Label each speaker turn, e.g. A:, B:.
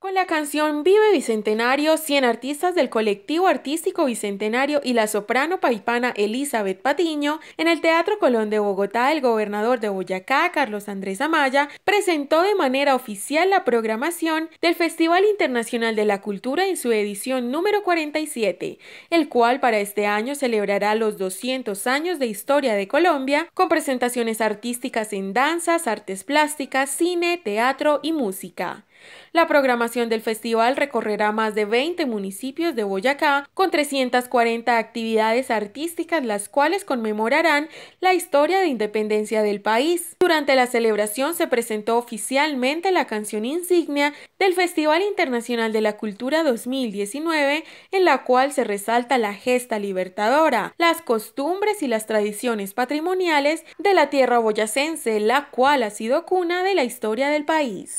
A: Con la canción Vive Bicentenario, 100 artistas del colectivo artístico Bicentenario y la soprano paipana Elizabeth Patiño, en el Teatro Colón de Bogotá, el gobernador de Boyacá, Carlos Andrés Amaya, presentó de manera oficial la programación del Festival Internacional de la Cultura en su edición número 47, el cual para este año celebrará los 200 años de historia de Colombia, con presentaciones artísticas en danzas, artes plásticas, cine, teatro y música. La programación del festival recorrerá más de 20 municipios de Boyacá con 340 actividades artísticas, las cuales conmemorarán la historia de independencia del país. Durante la celebración se presentó oficialmente la canción insignia del Festival Internacional de la Cultura 2019, en la cual se resalta la gesta libertadora, las costumbres y las tradiciones patrimoniales de la tierra boyacense, la cual ha sido cuna de la historia del país.